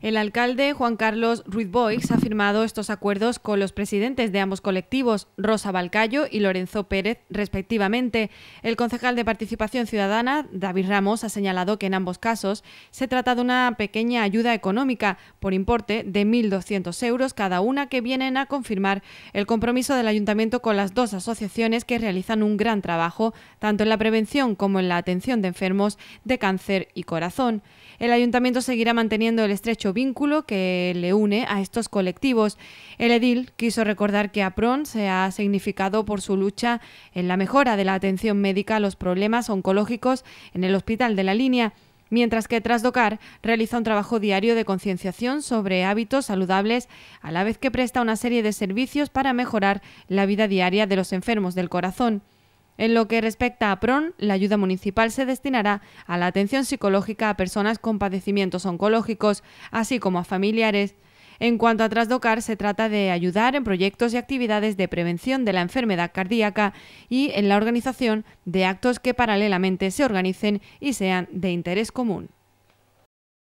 El alcalde Juan Carlos Ruiz Boix ha firmado estos acuerdos con los presidentes de ambos colectivos, Rosa Balcayo y Lorenzo Pérez, respectivamente. El concejal de Participación Ciudadana, David Ramos, ha señalado que en ambos casos se trata de una pequeña ayuda económica por importe de 1.200 euros cada una que vienen a confirmar el compromiso del ayuntamiento con las dos asociaciones que realizan un gran trabajo tanto en la prevención como en la atención de enfermos de cáncer y corazón. El ayuntamiento seguirá manteniendo el estrecho vínculo que le une a estos colectivos. El edil quiso recordar que APRON se ha significado por su lucha en la mejora de la atención médica a los problemas oncológicos en el Hospital de la Línea mientras que Trasdocar realiza un trabajo diario de concienciación sobre hábitos saludables, a la vez que presta una serie de servicios para mejorar la vida diaria de los enfermos del corazón. En lo que respecta a PRON, la ayuda municipal se destinará a la atención psicológica a personas con padecimientos oncológicos, así como a familiares. En cuanto a Trasdocar, se trata de ayudar en proyectos y actividades de prevención de la enfermedad cardíaca y en la organización de actos que paralelamente se organicen y sean de interés común.